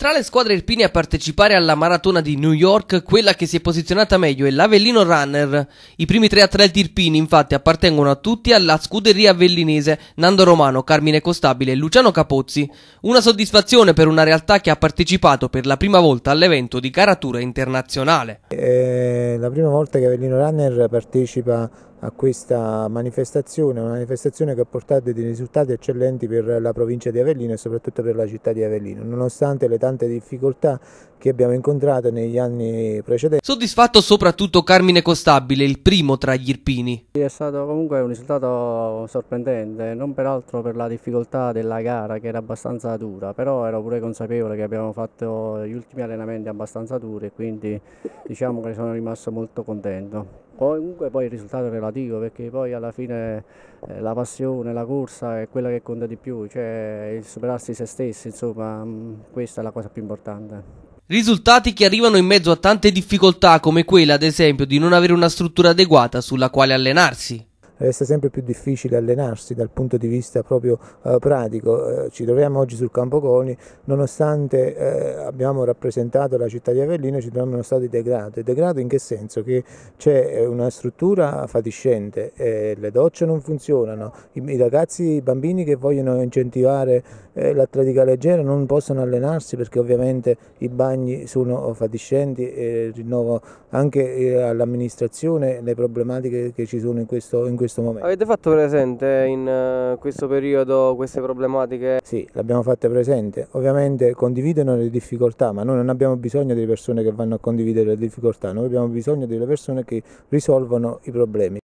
Tra le squadre irpine a partecipare alla maratona di New York, quella che si è posizionata meglio è l'Avellino Runner. I primi tre atleti irpini, infatti, appartengono a tutti alla scuderia avellinese Nando Romano, Carmine Costabile e Luciano Capozzi. Una soddisfazione per una realtà che ha partecipato per la prima volta all'evento di caratura internazionale. È la prima volta che Avellino Runner partecipa a questa manifestazione, una manifestazione che ha portato dei risultati eccellenti per la provincia di Avellino e soprattutto per la città di Avellino, nonostante le tante difficoltà che abbiamo incontrato negli anni precedenti. Soddisfatto soprattutto Carmine Costabile, il primo tra gli irpini. È stato comunque un risultato sorprendente, non peraltro per la difficoltà della gara che era abbastanza dura, però ero pure consapevole che abbiamo fatto gli ultimi allenamenti abbastanza duri e quindi diciamo che sono rimasto molto contento poi, comunque poi il risultato è relativo perché poi alla fine eh, la passione, la corsa è quella che conta di più, cioè il superarsi se stessi, insomma mh, mm, questa è la cosa più importante. Risultati che arrivano in mezzo a tante difficoltà come quella ad esempio di non avere una struttura adeguata sulla quale allenarsi resta sempre più difficile allenarsi dal punto di vista proprio eh, pratico. Eh, ci troviamo oggi sul campo Coni, nonostante eh, abbiamo rappresentato la città di Avellino, ci troviamo in uno stato di degrado. E degrado in che senso? Che c'è eh, una struttura fatiscente, eh, le docce non funzionano, i, i, ragazzi, i bambini che vogliono incentivare eh, l'atletica leggera non possono allenarsi perché ovviamente i bagni sono fatiscenti e rinnovo anche all'amministrazione le problematiche che ci sono in questo, in questo questo momento. Avete fatto presente in eh, questo periodo queste problematiche? Sì, le abbiamo fatte presente. Ovviamente condividono le difficoltà, ma noi non abbiamo bisogno delle persone che vanno a condividere le difficoltà, noi abbiamo bisogno delle persone che risolvono i problemi.